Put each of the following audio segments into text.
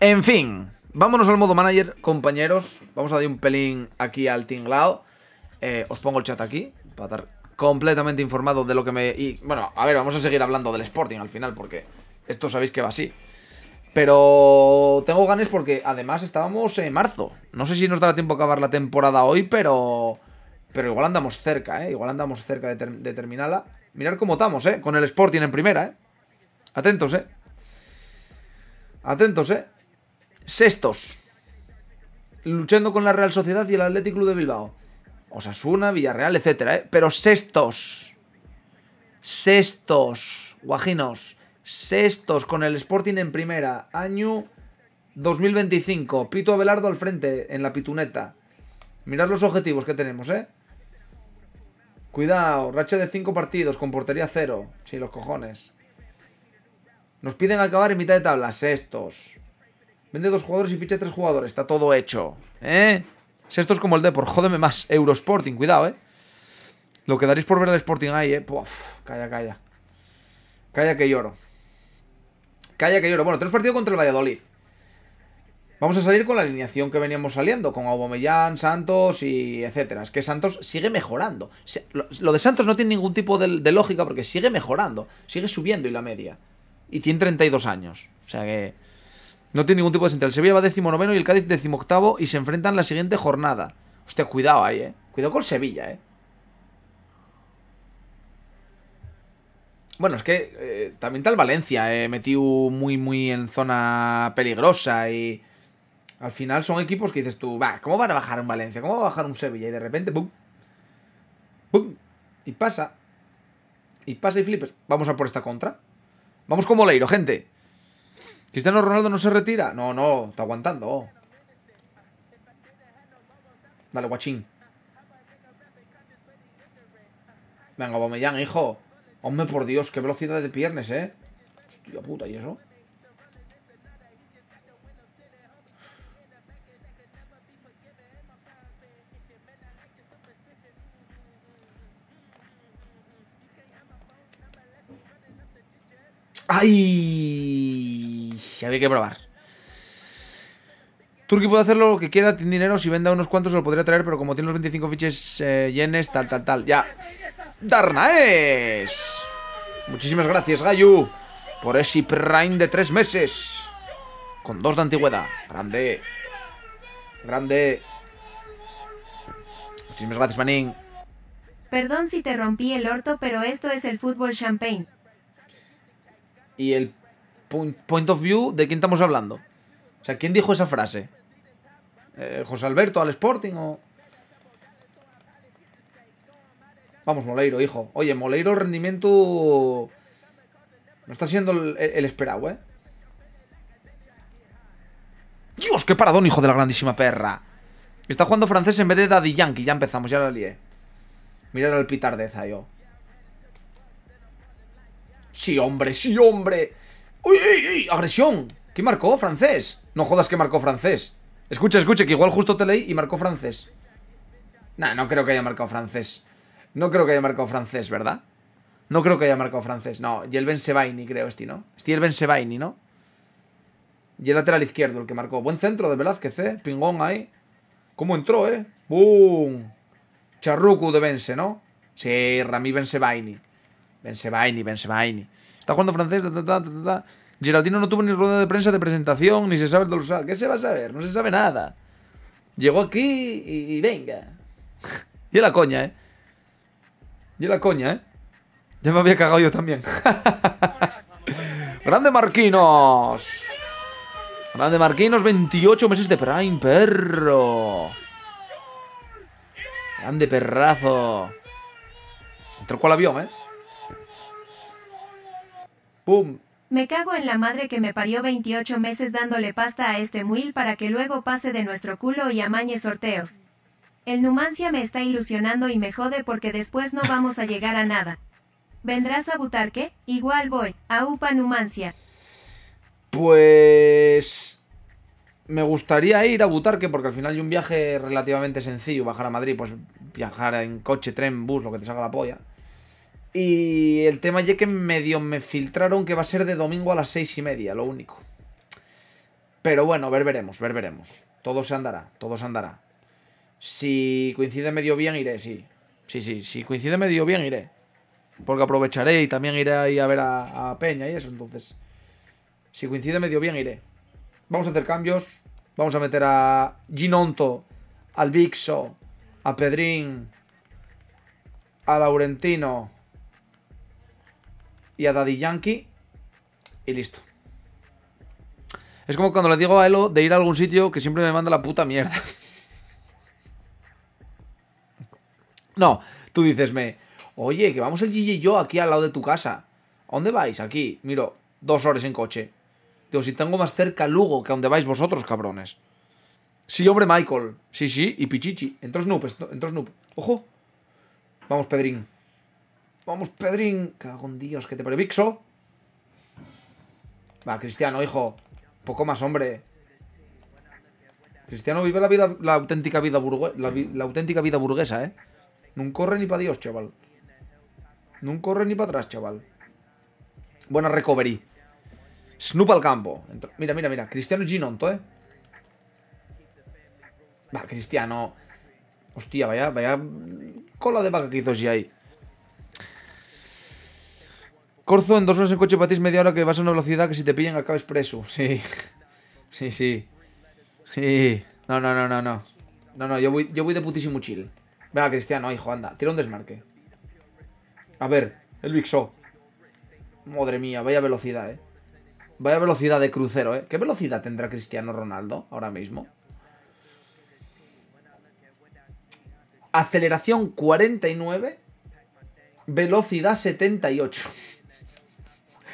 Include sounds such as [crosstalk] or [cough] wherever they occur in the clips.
En fin, vámonos al modo manager, compañeros. Vamos a dar un pelín aquí al tinglao. Eh, os pongo el chat aquí para estar completamente informado de lo que me... Y bueno, a ver, vamos a seguir hablando del Sporting al final porque esto sabéis que va así. Pero tengo ganas porque además estábamos en marzo. No sé si nos dará tiempo a acabar la temporada hoy, pero... Pero igual andamos cerca, ¿eh? Igual andamos cerca de, terminarla. Mirad cómo estamos, ¿eh? Con el Sporting en primera, ¿eh? Atentos, ¿eh? Atentos, ¿eh? Sextos. Luchando con la Real Sociedad y el Athletic Club de Bilbao. Osasuna, Villarreal, etcétera, ¿eh? Pero sextos. Sextos. Guajinos. Sextos con el Sporting en primera. Año 2025. Pito Abelardo al frente, en la pituneta. Mirad los objetivos que tenemos, ¿eh? Cuidado, racha de 5 partidos, con portería cero. Sí, los cojones. Nos piden acabar en mitad de tabla, sextos. Vende dos jugadores y ficha tres jugadores. Está todo hecho. ¿Eh? Si esto es como el Depor, jódeme más. Eurosporting, cuidado, ¿eh? Lo que daréis por ver el Sporting ahí, ¿eh? Puf, calla, calla. Calla que lloro. Calla que lloro. Bueno, tres partidos contra el Valladolid. Vamos a salir con la alineación que veníamos saliendo, con Aubameyang, Santos y etcétera. Es que Santos sigue mejorando. Lo de Santos no tiene ningún tipo de, de lógica porque sigue mejorando, sigue subiendo y la media. Y 132 años. O sea que... No tiene ningún tipo de sentido. El Sevilla va noveno y el Cádiz decimoctavo y se enfrentan la siguiente jornada. Hostia, cuidado ahí, eh. Cuidado con Sevilla, eh. Bueno, es que eh, también tal Valencia, eh, metió muy, muy en zona peligrosa y al final son equipos que dices tú, va, ¿cómo van a bajar un Valencia? ¿Cómo va a bajar un Sevilla? Y de repente, ¡pum! ¡pum! Y pasa. Y pasa y flipes. Vamos a por esta contra. Vamos con Moleiro, gente. Cristiano Ronaldo no se retira. No, no, está aguantando. Dale, guachín. Venga, Bomellán, hijo. Hombre, por Dios, qué velocidad de piernas, ¿eh? Hostia puta, ¿y eso? ¡Ay! había que probar. Turki puede hacer lo que quiera, tiene dinero, si venda unos cuantos lo podría traer, pero como tiene los 25 fiches llenes, eh, tal, tal, tal, ya. ¡Darnaes! Muchísimas gracias, Gayu, por ese Prime de tres meses. Con dos de antigüedad. Grande. Grande. Muchísimas gracias, Manin. Perdón si te rompí el orto, pero esto es el fútbol champagne. Y el point of view de quién estamos hablando. O sea, ¿quién dijo esa frase? Eh, ¿José Alberto al Sporting o...? Vamos, Moleiro, hijo. Oye, Moleiro, rendimiento... No está siendo el, esperado, ¿eh? Dios, qué paradón, hijo de la grandísima perra. Está jugando francés en vez de Daddy Yankee. Ya empezamos, ya la lié. Mira al pitardeza yo. Sí, hombre, sí, hombre. ¡Uy, uy, uy! ¡Agresión! ¿Qué marcó? ¿Francés? No jodas que marcó francés. Escucha, escucha, que igual justo te leí y marcó francés. Nah, no creo que haya marcado francés. No creo que haya marcado francés, ¿verdad? No creo que haya marcado francés. No, y el Ben Sebaini, creo, este, ¿no? Este el Ben Sebaini, ¿no? Y el lateral izquierdo, el que marcó. Buen centro de Velázquez, eh. Pingón ahí. ¿Cómo entró, eh? ¡Bum! Charruku de Bense, ¿no? Sí, Rami Ben Sebaini. Ben está jugando francés, ta, ta, ta, Geraldino no tuvo ni rueda de prensa de presentación, ni se sabe el dorsal. ¿Qué se va a saber? No se sabe nada. Llegó aquí y, venga. [laughs] y la coña, ¿eh? Y la coña, ¿eh? Ya me había cagado yo también. [laughs] Grande Marquinos. Grande Marquinos, 28 meses de Prime, perro. Grande perrazo. Entró el avión, ¿eh? Me cago en la madre que me parió 28 meses dándole pasta a este muil para que luego pase de nuestro culo y amañe sorteos. El Numancia me está ilusionando y me jode porque después no vamos a llegar a nada. ¿Vendrás a Butarque? Igual voy, a UPA Numancia. Pues... Me gustaría ir a Butarque porque al final hay un viaje relativamente sencillo, bajar a Madrid, pues viajar en coche, tren, bus, lo que te salga la polla. Y el tema ya que medio me filtraron que va a ser de domingo a las seis y media, lo único. Pero bueno, ver veremos, ver veremos. Todo se andará, todo se andará. Si coincide medio bien, iré, sí. Sí, sí, si coincide medio bien, iré. Porque aprovecharé y también iré ahí a ver a, Peña y eso, entonces. Si coincide medio bien, iré. Vamos a hacer cambios. Vamos a meter a Ginonto, al Vixo, a Pedrín, a Laurentino y a Daddy Yankee y listo. Es como cuando le digo a Elo de ir a algún sitio que siempre me manda la puta mierda. [laughs] No, tú dicesme, oye, que vamos el Gigi y yo aquí al lado de tu casa. ¿A dónde vais? Aquí, miro, dos horas en coche. Digo, si tengo más cerca Lugo que a donde vais vosotros, cabrones. Sí, hombre, Michael. Sí, sí, y Pichichi. entros Snoop, entros Snoop. Ojo. Vamos, Pedrín. Vamos, Pedrín. cagón Dios, que te previxo. Va, Cristiano, hijo. Poco más, hombre. Cristiano vive la vida, la auténtica vida burguesa, la, auténtica vida burguesa, ¿eh? No corre ni para Dios, chaval. nunca corre ni para atrás, chaval. Buena recovery. Snoop al campo. Mira, mira, mira. Cristiano Ginonto, ¿eh? Va, Cristiano. Hostia, vaya, vaya cola de vaca que hizo ahí. Corzo, en dos horas en coche patís media hora que vas a una velocidad que si te pillan acabes preso. Sí. Sí, sí. Sí. No, no, no, no, no. No, no, yo voy, yo voy de putísimo chill. Venga, Cristiano, hijo, anda. Tira un desmarque. A ver, el Big Show. Madre mía, vaya velocidad, eh. Vaya velocidad de crucero, eh. ¿Qué velocidad tendrá Cristiano Ronaldo ahora mismo? Aceleración 49. Velocidad 78.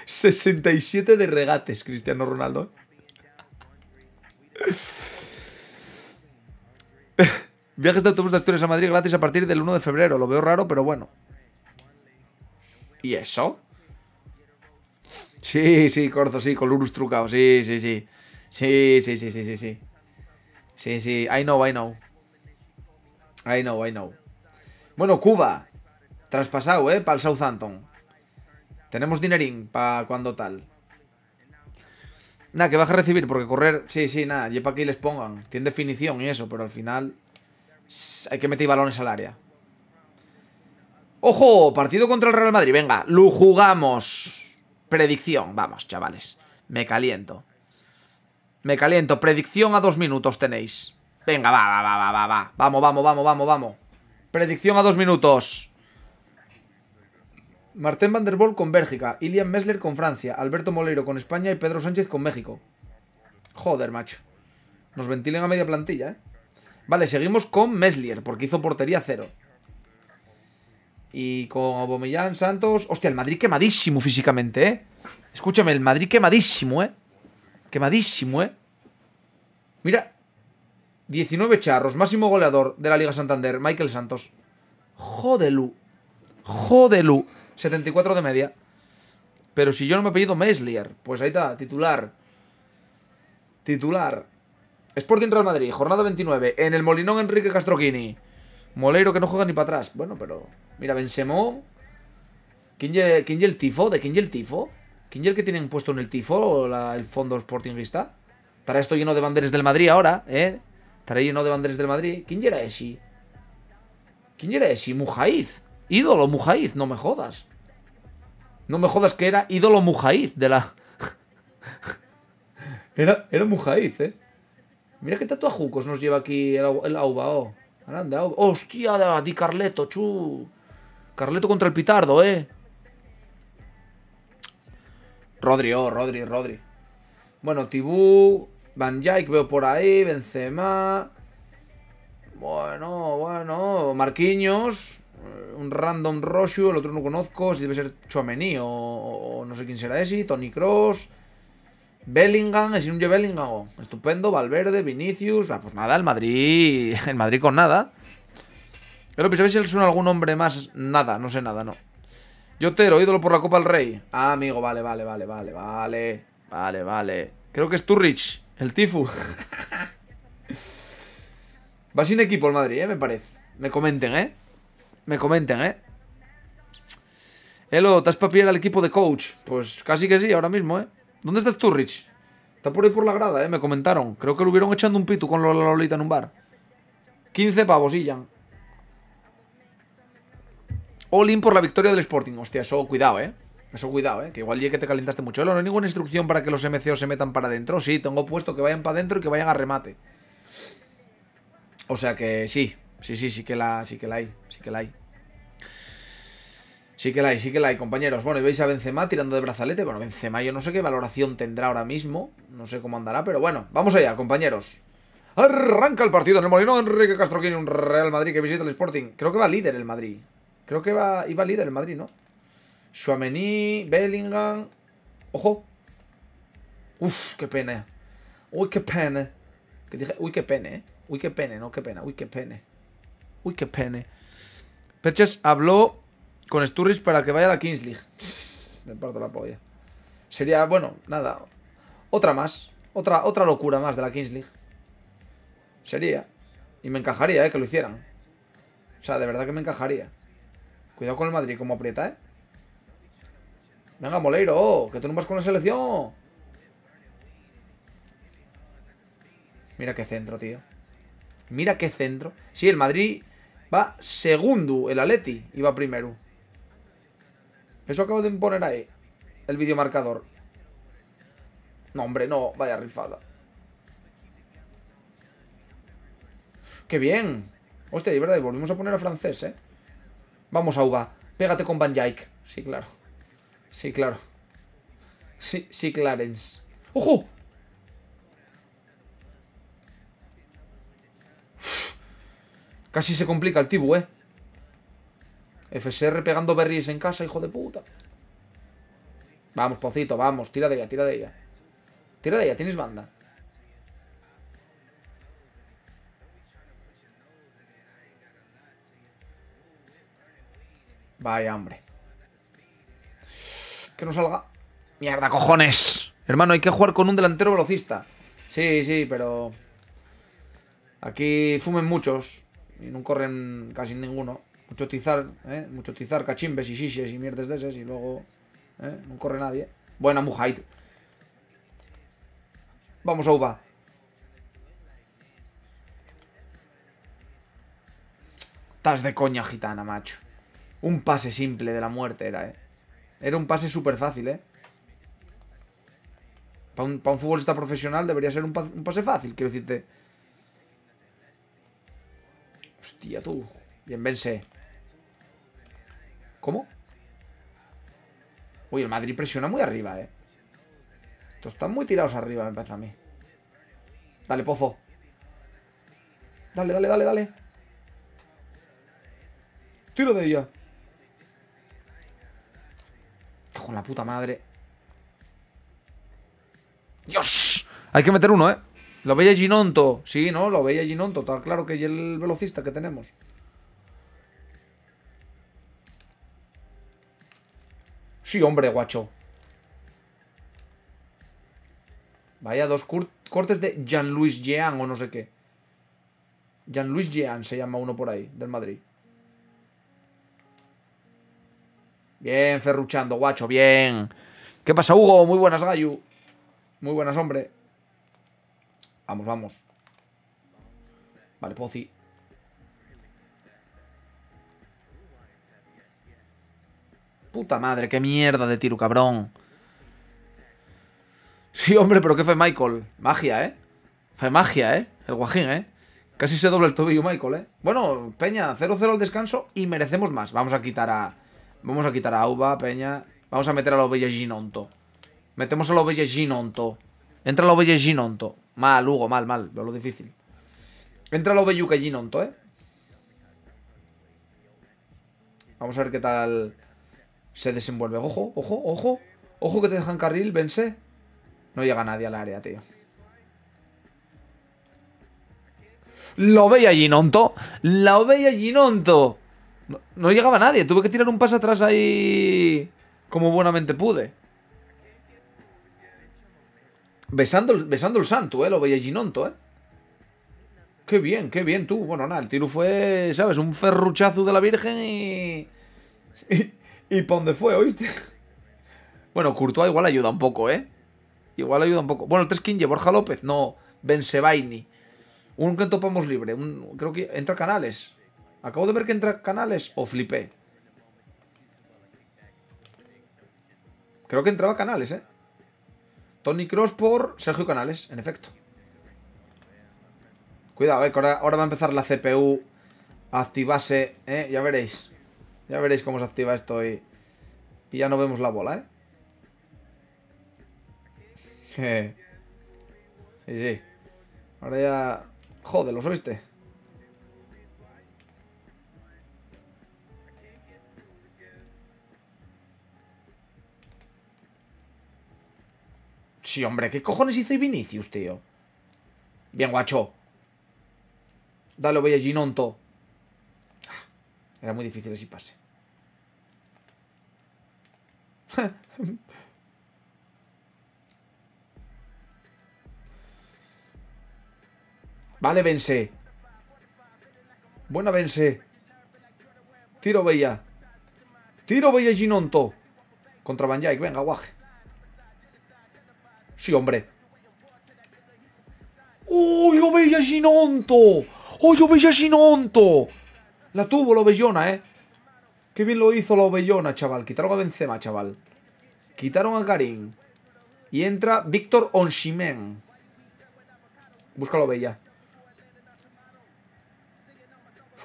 67 de regates, Cristiano Ronaldo. [laughs] Viajes de autobús de Asturias a Madrid gratis a partir del 1 de febrero. Lo veo raro, pero bueno. ¿Y eso? Sí, sí, Corzo, sí, con Lurus trucado. Sí, sí, sí. Sí, sí, sí, sí, sí, sí. Sí, sí, I know, I know. I know, I know. Bueno, Cuba. Traspasado, ¿eh? Para el Southampton. Tenemos dinerín para cuando tal. Nada, que vas a recibir, porque correr... Sí, sí, nada, para aquí les pongan. Tiene definición y eso, pero al final... Hay que meter balones al área. ¡Ojo! Partido contra el Real Madrid. Venga, lo jugamos. Predicción. Vamos, chavales. Me caliento. Me caliento. Predicción a dos minutos tenéis. Venga, va, va, va, va, va, va. Vamos, vamos, vamos, vamos, vamos. Predicción a dos minutos. Martín Van con Bélgica, Ilian Messler con Francia, Alberto Moleiro con España y Pedro Sánchez con México. Joder, macho. Nos ventilen a media plantilla, ¿eh? Vale, seguimos con Meslier, porque hizo portería cero. Y con Aubameyang, Santos... Hostia, el Madrid quemadísimo físicamente, ¿eh? Escúchame, el Madrid quemadísimo, ¿eh? Quemadísimo, ¿eh? Mira. 19 charros, máximo goleador de la Liga Santander, Michael Santos. Jodelu. Jodelu. 74 de media. Pero si yo no me he pedido Meslier, pues ahí está, titular. Titular. Sporting Real Madrid, jornada 29. En el Molinón Enrique Castroquini. Moleiro que no juega ni para atrás. Bueno, pero. Mira, Benzema quién es el tifo? de quién es el tifo quién el que tienen puesto en el tifo el fondo Vista? Estará esto lleno de banderas del Madrid ahora, ¿eh? Estará lleno de banderas del Madrid. ¿Quién era ese? ¿Quién era ese? Mujaiz ídolo Mujaiz, no me jodas. No me jodas que era ídolo Mujaiz de la... [laughs] era, era ¿eh? Mira qué tatuajucos nos lleva aquí el, Aubao. Oh. Auba, hostia, di Carleto, chu. Carleto contra el Pitardo, ¿eh? Rodri, oh, Rodri, Rodri. Bueno, Tibú, Van Dijk veo por ahí, Benzema... Bueno, bueno, Marquiños. Eh, un random Roshu, el otro no conozco, si debe ser Chomení o, no sé quién será ese, Tony Cross, Bellingham, es un Bellingham, oh, estupendo, Valverde, Vinicius, ah, pues nada, el Madrid, [laughs] el Madrid con nada. Pero pues, ¿sabéis si él suena algún hombre más? Nada, no sé nada, no. Yotero, ídolo por la Copa del Rey. Ah, amigo, vale, vale, vale, vale, vale, vale, vale. Creo que es Turrich, el Tifu. [laughs] Va sin equipo el Madrid, eh, me parece. Me comenten, eh. Me comentan, ¿eh? Elo, ¿estás para pillar al equipo de coach? Pues casi que sí, ahora mismo, ¿eh? ¿Dónde estás tú, Rich? Está por ahí por la grada, ¿eh? Me comentaron. Creo que lo hubieron echando un pitu con la Lolita en un bar. 15 pavos, Illan. All in por la victoria del Sporting. Hostia, eso cuidado, ¿eh? Eso cuidado, ¿eh? Que igual ya que te calentaste mucho. Elo, no hay ninguna instrucción para que los MCO se metan para adentro. Sí, tengo puesto que vayan para adentro y que vayan a remate. O sea que sí. Sí, sí, sí que la, sí que la hay que la hay. Sí que la hay, sí que la hay, compañeros. Bueno, y veis a Benzema tirando de brazalete. Bueno, Benzema yo no sé qué valoración tendrá ahora mismo. No sé cómo andará, pero bueno, vamos allá, compañeros. Arranca el partido en el Molino. Enrique Castro tiene un Real Madrid que visita el Sporting. Creo que va líder el Madrid. Creo que va, iba líder el Madrid, ¿no? Suamení, Bellingham... ¡Ojo! Uf, qué pena. Uy, qué pena. dije, uy, qué pena, ¿eh? Uy, qué pena, no, qué pena. Uy, qué pena Uy, qué pena Perches habló con Sturridge para que vaya a la Kings League. Me parto la polla. Sería, bueno, nada. Otra más. Otra, otra locura más de la Kings League. Sería. Y me encajaría, ¿eh? Que lo hicieran. O sea, de verdad que me encajaría. Cuidado con el Madrid, como aprieta, ¿eh? Venga, Moleiro, oh, que tú no vas con la selección. Mira qué centro, tío. Mira qué centro. Sí, el Madrid va segundo el Aleti y va primero. Eso acabo de poner ahí, el videomarcador. No, hombre, no, vaya rifada. ¡Qué bien! Hostia, de verdad, y volvimos a poner a francés, ¿eh? Vamos, Auba, pégate con Van Dijk. Sí, claro. Sí, claro. Sí, sí, Clarence. ¡Ojo! Casi se complica el Tibu, eh. FSR pegando berries en casa, hijo de puta. Vamos, Pocito, vamos. Tira de ella, tira de ella. Tira de ella, tienes banda. Vaya, hambre. Que no salga. Mierda, cojones. Hermano, hay que jugar con un delantero velocista. Sí, sí, pero... Aquí fumen muchos y no corren casi ninguno. Mucho tizar, ¿eh? Mucho tizar, cachimbes y shishes y mierdes de esas y luego ¿eh? no corre nadie. Buena Mujait. Vamos, a uva Estás de coña, gitana, macho. Un pase simple de la muerte era, ¿eh? Era un pase súper fácil, ¿eh? Para un, futbolista profesional debería ser un, un pase fácil, quiero decirte. Hostia, tú. Bien, vence. ¿Cómo? Uy, el Madrid presiona muy arriba, eh. están muy tirados arriba, me parece a mí. Dale, Pozo. Dale, dale, dale, dale. Tiro de ella. Con la puta madre. ¡Dios! Hay que meter uno, eh. Lo veía Ginonto. Sí, no, lo veía Ginonto. tal claro que es el velocista que tenemos. Sí, hombre, guacho. Vaya, dos cortes de Jean-Louis Jean o no sé qué. Jean-Louis Jean se llama uno por ahí, del Madrid. Bien, ferruchando, guacho, bien. ¿Qué pasa, Hugo? Muy buenas, Gayu. Muy buenas, hombre. Vamos, vamos. Vale, Pozzi. Puta madre, qué mierda de tiro, cabrón. Sí, hombre, pero qué fue Michael. Magia, ¿eh? Fue magia, ¿eh? El guajín, ¿eh? Casi se dobla el tobillo Michael, ¿eh? Bueno, Peña, 0-0 al descanso y merecemos más. Vamos a quitar a... Vamos a quitar a Auba, Peña. Vamos a meter a la Ovella Ginonto. Metemos a la Ovella Ginonto. Entra la Ovella Ginonto. Mal, Hugo, mal, mal. Lo difícil. Entra lo Belluca allí, Nonto, ¿eh? Vamos a ver qué tal se desenvuelve. Ojo, ojo, ojo. Ojo que te dejan carril, vence. No llega nadie al área, tío. Lo veía Ginonto. Lo veía allí, No, no llegaba nadie. Tuve que tirar un paso atrás ahí como buenamente pude. Besando, el santo, ¿eh? Lo veía Ginonto, ¿eh? Qué bien, qué bien tú. Bueno, nada, el tiro fue, ¿sabes? Un ferruchazo de la Virgen y... Y, y pa' donde fue, ¿oíste? Bueno, Courtois igual ayuda un poco, ¿eh? Igual ayuda un poco. Bueno, el 3 Borja López, no. Bensebaini. Un que topamos libre. creo que entra Canales. Acabo de ver que entra Canales o flipé. Creo que entraba Canales, ¿eh? Tony Cross por Sergio Canales, en efecto. Cuidado, eh, ahora, va a empezar la CPU a activarse, eh, ya veréis. Ya veréis cómo se activa esto y, y ya no vemos la bola, ¿eh? [laughs] Sí, sí. Ahora ya... Joder, ¿Lo oíste? Sí, hombre, ¿qué cojones hizo Vinicius, tío? Bien, guacho. Dale, voy a Ginonto. Era muy difícil ese pase. [laughs] vale, vence. Buena, vence. Tiro Bella. Tiro Bella Ginonto. Contra Van Venga, guaje. Sí, hombre. ¡Uy, ovella veía ¡Uy, ¡Oh, ovella La tuvo la Ovellona, ¿eh? Qué bien lo hizo la Ovellona, chaval. Quitaron a Benzema, chaval. Quitaron a Karim. Y entra Víctor Onshimen. Busca la Bella.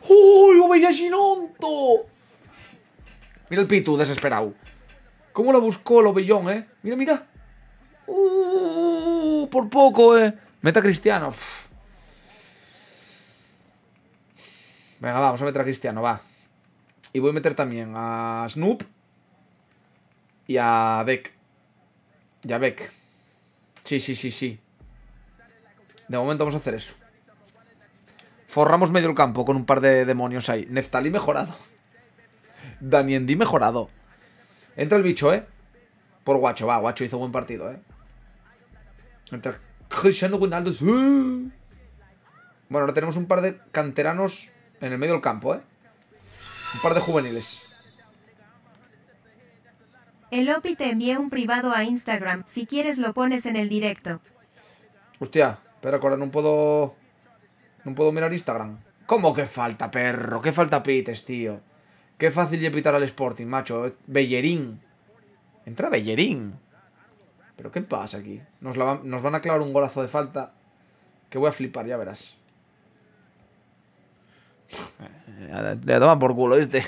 ¡Uy, Ovella Ginonto! Mira el Pitu, desesperado. ¿Cómo la buscó el Ovellón, eh? Mira, mira. Uh, por poco, eh. Meta Cristiano. Venga, vamos a meter a Cristiano, va. Y voy a meter también a Snoop y a Beck. Y a Beck. Sí, sí, sí, sí. De momento vamos a hacer eso. Forramos medio el campo con un par de demonios ahí. Neftali mejorado. Daniendi mejorado. Entra el bicho, ¿eh? Por guacho, va, guacho hizo buen partido, ¿eh? Entre Cristiano Ronaldo. Uh". Bueno, ahora tenemos un par de canteranos en el medio del campo, ¿eh? Un par de juveniles. El Opi te envié un privado a Instagram. Si quieres lo pones en el directo. Hostia, pero ahora no puedo... No puedo mirar Instagram. ¿Cómo que falta, perro? ¿Qué falta pites, tío? Qué fácil de pitar al Sporting, macho. Bellerín. Entra Bellerín. ¿Pero qué pasa aquí? Nos, van a clavar un golazo de falta que voy a flipar, ya verás. Le eh, eh, a tomar por culo, ¿oíste?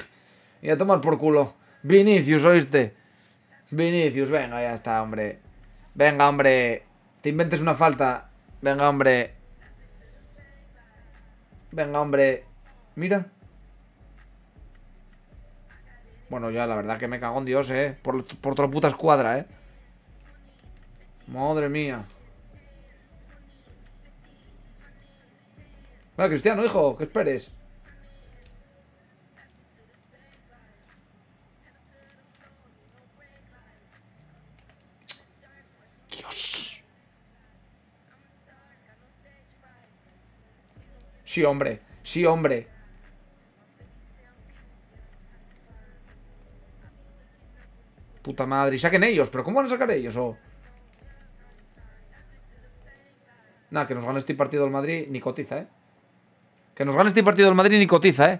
Y a tomar por culo. Vinicius, ¿oíste? Vinicius, venga, ya está, hombre. Venga, hombre. Te inventes una falta. Venga, hombre. Venga, hombre. Mira. Bueno, ya la verdad que me cago en Dios, ¿eh? Por, por otra puta escuadra, ¿eh? Madre mía. Ah, Cristiano, hijo, que esperes. Dios. Sí, hombre. Sí, hombre. Puta madre. Y saquen ellos. ¿Pero cómo van a sacar ellos? ¿O...? Nada, que nos gane este partido el Madrid ni cotiza, ¿eh? Que nos gane este partido el Madrid ni cotiza, ¿eh?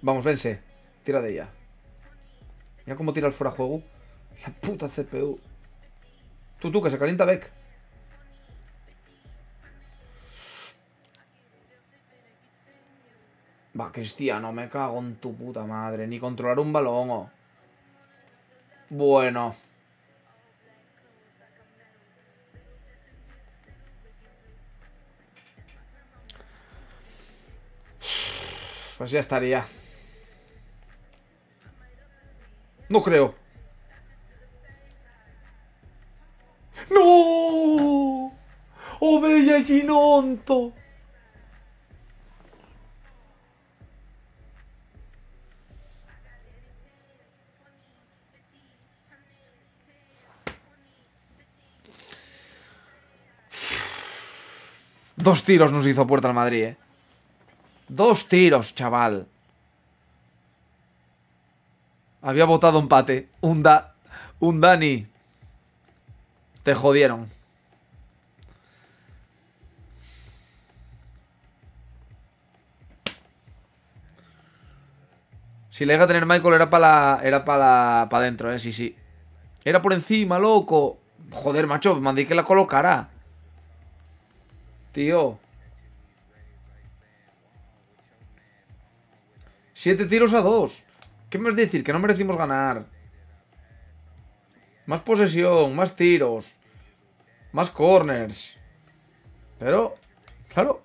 Vamos, vence. Tira de ella. Mira cómo tira el fuera juego. La puta CPU. Tú, tú, que se calienta Beck. Va, Cristiano, me cago en tu puta madre. Ni controlar un balón. ¿o? Oh. Bueno. Pues ya estaría. No creo. ¡No! ¡Oh, bella Ginonto! Dos tiros nos hizo puerta al Madrid, ¿eh? Dos tiros, chaval. Había votado empate. Un, da un Dani. Te jodieron. Si le llega a tener Michael era para era para para adentro, eh, sí, sí. Era por encima, loco. Joder, macho, mandé que la colocara. Tío. Siete tiros a dos. ¿Qué me vas decir? Que no merecimos ganar. Más posesión, más tiros. Más corners. Pero, claro.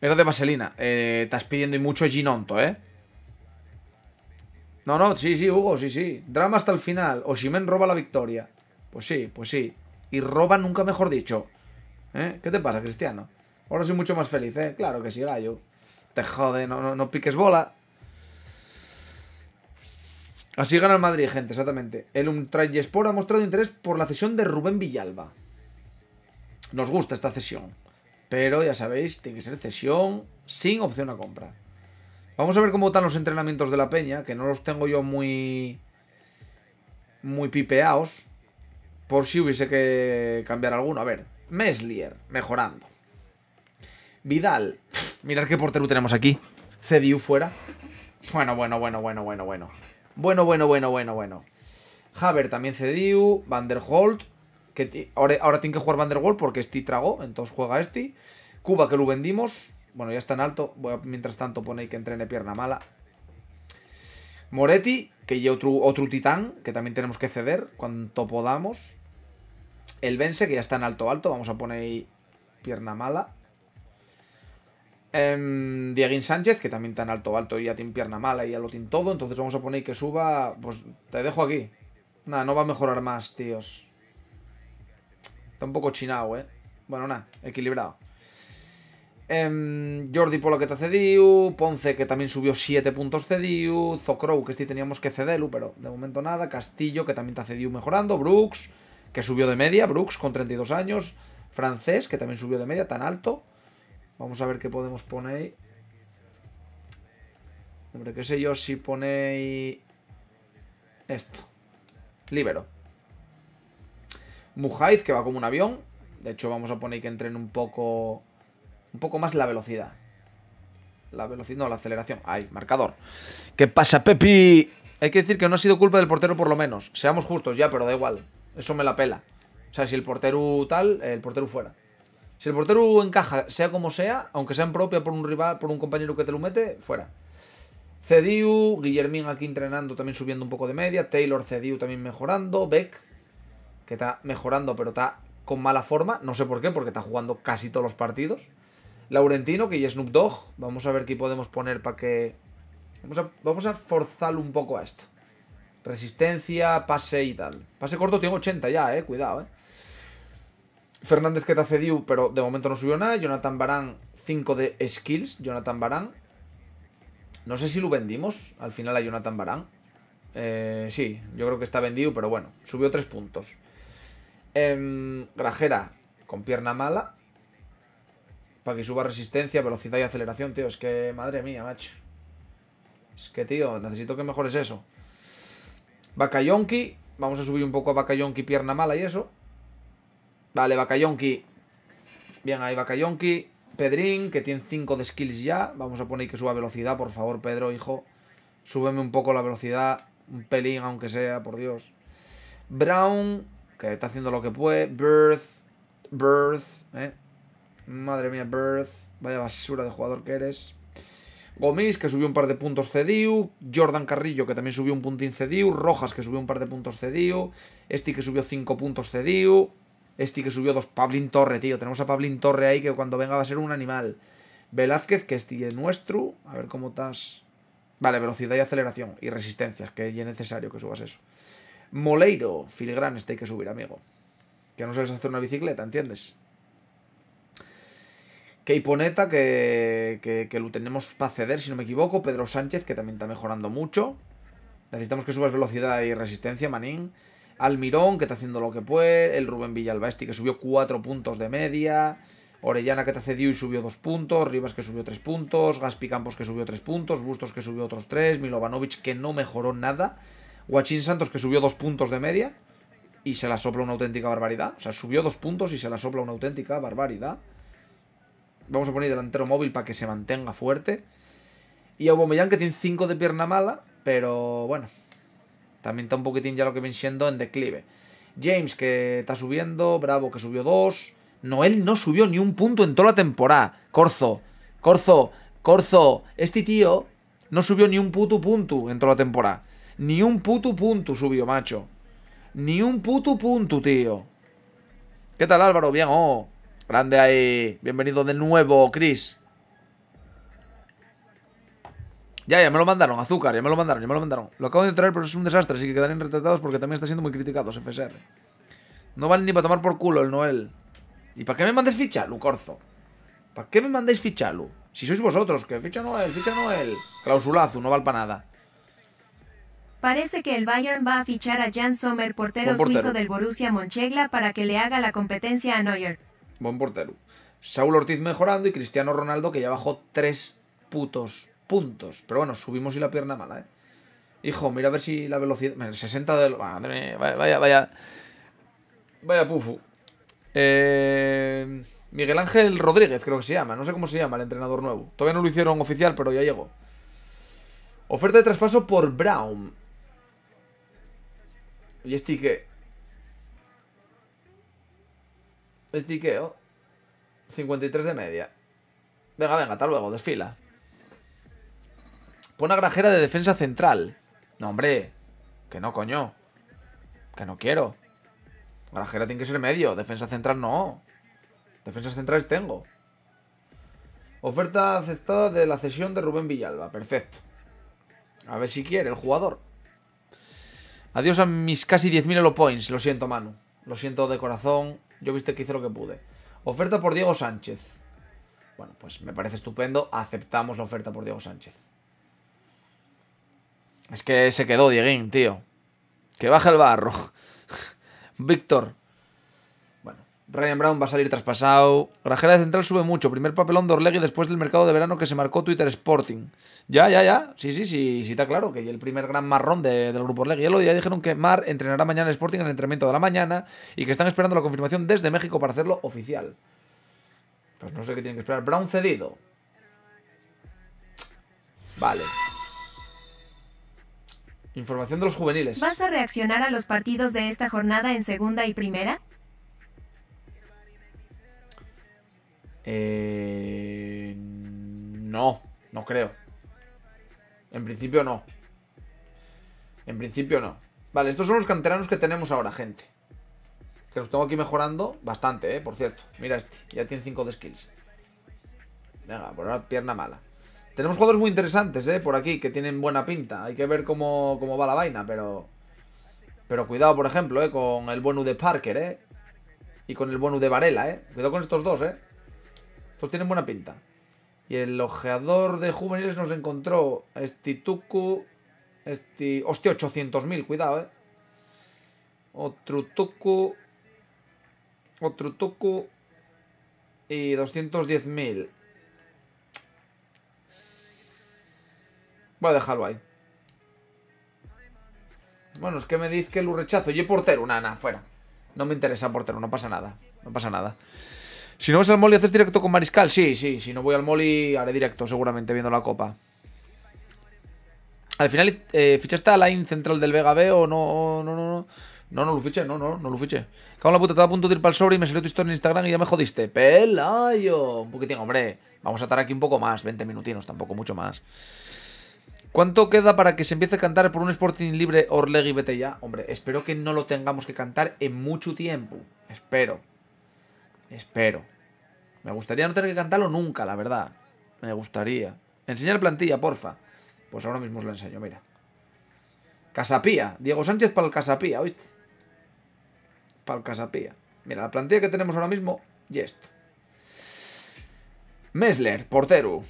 Era de vaselina. Eh, estás pidiendo y mucho Ginonto, ¿eh? No, no, sí, sí, Hugo, sí, sí. Drama hasta el final. O Ximen roba la victoria. Pues sí, pues sí y roba nunca mejor dicho. ¿Eh? ¿Qué te pasa, Cristiano? Ahora soy mucho más feliz, ¿eh? Claro que sí, gallo. Te jode, no, no, piques bola. Así gana el Madrid, gente, exactamente. El Umtrayespor ha mostrado interés por la cesión de Rubén Villalba. Nos gusta esta cesión. Pero ya sabéis, tiene que ser cesión sin opción a compra. Vamos a ver cómo están los entrenamientos de la peña, que no los tengo yo muy... Muy pipeados. Por si hubiese que cambiar alguno. A ver, Meslier, mejorando. Vidal, mirad qué portero tenemos aquí. Cediu fuera. Bueno, bueno, bueno, bueno, bueno, bueno. Bueno, bueno, bueno, bueno, bueno. Haber también Cediu. Van der Que ahora, tiene que jugar Van porque este trago, Entonces juega este. Cuba que lo vendimos. Bueno, ya está en alto. mientras tanto pone que entrene pierna mala. Moretti, que lleva otro titán, que también tenemos que ceder cuanto podamos. El Bense, que ya está en alto alto. Vamos a poner ahí pierna mala. Eh, Sánchez, que también está en alto alto y ya tiene pierna mala y ya lo tiene todo. Entonces vamos a poner que suba. Pues te dejo aquí. Nada, no va a mejorar más, tíos. Está un poco chinado, eh. Bueno, nada, equilibrado. Em, Jordi Polo que te cediu, Ponce que también subió 7 puntos cediu, Zocrow que este teníamos que cederlo, pero de momento nada, Castillo que también te cedido mejorando, Brooks, que subió de media, Brooks con 32 años, francés, que también subió de media, tan alto. Vamos a ver qué podemos poner. Hombre, qué sé yo si ponéis esto. Libero. Mujaiz, que va como un avión. De hecho, vamos a poner que entren un poco... Un poco más la velocidad. La velocidad, no, la aceleración. Ahí, marcador. ¿Qué pasa, Pepi? Hay que decir que no ha sido culpa del portero por lo menos. Seamos justos ya, pero da igual. Eso me la pela. O sea, si el portero tal, el portero fuera. Si el portero encaja, sea como sea, aunque sea en propia por un rival, por un compañero que te lo mete, fuera. Cediu, Guillermín aquí entrenando, también subiendo un poco de media. Taylor Cediu también mejorando. Beck, que está mejorando, pero está con mala forma. No sé por qué, porque está jugando casi todos los partidos. Laurentino, que ya es Snoop Dogg. Vamos a ver qué podemos poner para que. Vamos a, vamos a forzarlo un poco a esto. Resistencia, pase y tal. Pase corto tiene 80 ya, eh. Cuidado, eh. Fernández que te hace pero de momento no subió nada. Jonathan Barán, 5 de skills. Jonathan Barán. No sé si lo vendimos al final a Jonathan Barán. Eh, sí, yo creo que está vendido, pero bueno, subió 3 puntos. Eh, Grajera con pierna mala. Para que suba resistencia, velocidad y aceleración, tío. Es que, madre mía, macho. Es que, tío, necesito que mejores eso. Bakayonki. Vamos a subir un poco a Bakayonki, pierna mala y eso. Vale, Bakayonki. Bien, ahí Bakayonki. Pedrín, que tiene 5 de skills ya. Vamos a poner que suba velocidad, por favor, Pedro, hijo. Súbeme un poco la velocidad. Un pelín, aunque sea, por Dios. Brown, que está haciendo lo que puede. Birth. Birth, eh. Madre mía, Birth. Vaya basura de jugador que eres. Gomis, que subió un par de puntos cediu, Jordan Carrillo, que también subió un puntín cediu, Rojas, que subió un par de puntos cediu, este que subió cinco puntos cediu, este que subió dos. Pablín Torre, tío, tenemos a Pablín Torre ahí, que cuando venga va a ser un animal. Velázquez, que es es nuestro, a ver cómo estás... Vale, velocidad y aceleración, y resistencias, que es necesario que subas eso. Moleiro, filigrán, este hay que subir, amigo. Que no sabes hacer una bicicleta, ¿entiendes? Keiponeta, que, que, lo tenemos para ceder, si no me equivoco. Pedro Sánchez, que también está mejorando mucho. Necesitamos que subas velocidad y resistencia, Manín. Almirón, que está haciendo lo que puede. El Rubén Villalbaesti, que subió 4 puntos de media. Orellana, que te cedió y subió 2 puntos. Rivas, que subió 3 puntos. Gaspi Campos, que subió 3 puntos. Bustos, que subió otros 3. Milovanovic, que no mejoró nada. Guachín Santos, que subió 2 puntos de media. Y se la sopla una auténtica barbaridad. O sea, subió 2 puntos y se la sopla una auténtica barbaridad. Vamos a poner delantero móvil para que se mantenga fuerte. Y Aubameyang que tiene 5 de pierna mala, pero bueno, también está un poquitín ya lo que viene siendo en declive. James que está subiendo, Bravo que subió 2. Noel no subió ni un punto en toda la temporada. Corzo, Corzo, Corzo, este tío no subió ni un puto punto en toda la temporada. Ni un puto punto subió, macho. Ni un puto punto, tío. ¿Qué tal Álvaro? Bien, oh. Grande ahí. Bienvenido de nuevo, Chris. Ya, ya me lo mandaron, azúcar, ya me lo mandaron, ya me lo mandaron. Lo acabo de traer, pero es un desastre, así que quedarían retratados porque también está siendo muy criticado, FSR. No vale ni para tomar por culo el Noel. ¿Y para qué me mandes ficha, corzo? ¿Para qué me mandáis ficha, Si sois vosotros, que ficha Noel, ficha Noel. Clausulazo, no vale para nada. Parece que el Bayern va a fichar a Jan Sommer, portero, suizo del Borussia Monchegla, para que le haga la competencia a Neuer buen portero. Saúl Ortiz mejorando y Cristiano Ronaldo que ya bajó tres putos puntos. Pero bueno, subimos y la pierna mala, ¿eh? Hijo, mira a ver si la velocidad... 60 de... vaya, vaya... Vaya pufu. Eh, Miguel Ángel Rodríguez creo que se llama. No sé cómo se llama el entrenador nuevo. Todavía no lo hicieron oficial, pero ya llegó. Oferta de traspaso por Brown. ¿Y este qué? Estiqueo. 53 de media. Venga, venga, hasta luego, desfila. Pone a granjera de defensa central. No, hombre. Que no, coño. Que no quiero. Grajera tiene que ser medio. Defensa central no. Defensas centrales tengo. Oferta aceptada de la cesión de Rubén Villalba. Perfecto. A ver si quiere el jugador. Adiós a mis casi 10.000 Elo Points. Lo siento, Manu. Lo siento de corazón. Yo viste que hice lo que pude. Oferta por Diego Sánchez. Bueno, pues me parece estupendo. Aceptamos la oferta por Diego Sánchez. Es que se quedó Dieguín, tío. Que baja el barro. [laughs] Víctor, Ryan Brown va a salir traspasado. Grajera de central sube mucho. Primer papelón de Orlegui después del mercado de verano que se marcó Twitter Sporting. Ya, ya, ya. Sí, sí, sí, sí está claro que el primer gran marrón del grupo Orlegui. Ya lo ya dijeron que Mar entrenará mañana Sporting en el entrenamiento de la mañana y que están esperando la confirmación desde México para hacerlo oficial. Pues no sé qué tienen que esperar. Brown cedido. Vale. Información de los juveniles. ¿Vas a reaccionar a los partidos de esta jornada en segunda y primera? Eh, no, no creo. En principio no. En principio no. Vale, estos son los canteranos que tenemos ahora, gente. Que los tengo aquí mejorando bastante, eh, por cierto. Mira este, ya tiene 5 de skills. Venga, por ahora pierna mala. Tenemos jugadores muy interesantes, eh, por aquí, que tienen buena pinta. Hay que ver cómo, va la vaina, pero... Pero cuidado, por ejemplo, eh, con el bonus de Parker, eh. Y con el bonus de Varela, eh. Cuidado con estos dos, eh. Pues tienen buena pinta. Y el ojeador de juveniles nos encontró Este Estituku. Este... Hostia, 800.000, cuidado, eh. Otro Otro tuku Y 210.000. Voy a dejarlo ahí. Bueno, es que me dice que lo rechazo. Yo portero, nana fuera. No me interesa portero, no pasa nada. No pasa nada. Si no vas al Moli, ¿haces directo con Mariscal? Sí, sí, si no voy al Moli, haré directo seguramente viendo la copa. Al final, eh, ¿fichaste a la Line Central del Vega B o no? No, no, no. No, no lo fiché, no, no, no lo fiché. Cago en la puta, estaba a punto de ir para el sobre y me salió tu historia en Instagram y ya me jodiste. Pelayo. Un poquitín, hombre. Vamos a estar aquí un poco más, 20 minutinos, tampoco mucho más. ¿Cuánto queda para que se empiece a cantar por un Sporting libre Orlegui vete ya? Hombre, espero que no lo tengamos que cantar en mucho tiempo. Espero. Espero. Me gustaría no tener que cantarlo nunca, la verdad. Me gustaría. Enseñar plantilla, porfa. Pues ahora mismo os la enseño, mira. Casapía. Diego Sánchez para el Casapía, ¿oíste? Para el Casapía. Mira, la plantilla que tenemos ahora mismo y esto. Mesler, portero.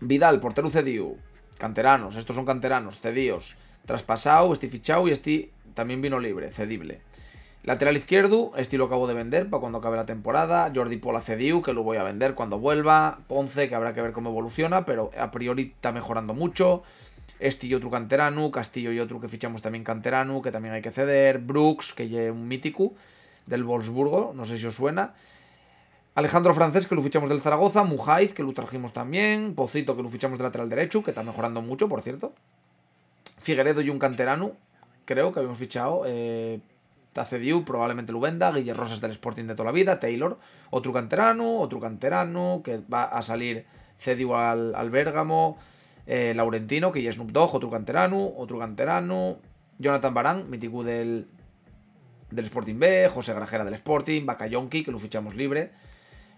Vidal, portero cediu. Canteranos, estos son canteranos, cedíos. Traspasado, este fichado y este también vino libre, cedible. Lateral izquierdo, este lo acabo de vender para cuando acabe la temporada. Jordi Pola Cediu, que lo voy a vender cuando vuelva. Ponce, que habrá que ver cómo evoluciona, pero a priori está mejorando mucho. Este y otro canterano, Castillo y otro que fichamos también canterano, que también hay que ceder. Brooks, que es un mítico del Wolfsburgo, no sé si os suena. Alejandro Francés, que lo fichamos del Zaragoza. Mujaiz, que lo trajimos también. Pocito, que lo fichamos del lateral derecho, que está mejorando mucho, por cierto. Figueredo y un canterano, creo que habíamos fichado. Eh, está probablemente lo venda, Guillermo Rosas del Sporting de toda la vida, Taylor, otro canterano, otro canterano, que va a salir Cediu al, Bérgamo, eh, Laurentino, que ya es Snoop Dogg, otro canterano, otro canterano, Jonathan Barán, mítico del, del Sporting B, José Grajera del Sporting, Bacayonki, que lo fichamos libre,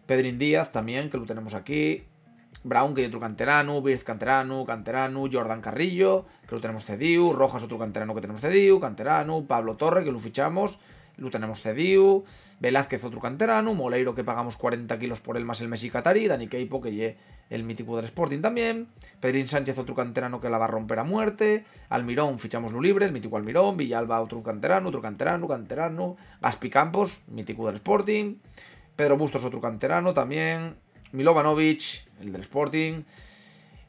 Pedrin Díaz también, que lo tenemos aquí, Brown, que hay otro canterano, Birz canterano, canterano, Jordan Carrillo, que lo tenemos cedido. Rojas otro canterano que tenemos cedido, canterano, Pablo Torre, que lo fichamos, lo tenemos cedido. Velázquez otro canterano, Moleiro que pagamos 40 kilos por él más el Messi Catarí. Dani Keipo que lle el mítico del Sporting también, Pedrín Sánchez otro canterano que la va a romper a muerte, Almirón fichamos lo libre, el mítico Almirón, Villalba otro canterano, otro canterano, canterano, Gaspi Campos, mítico del Sporting, Pedro Bustos otro canterano también, Milovanovic, el del Sporting.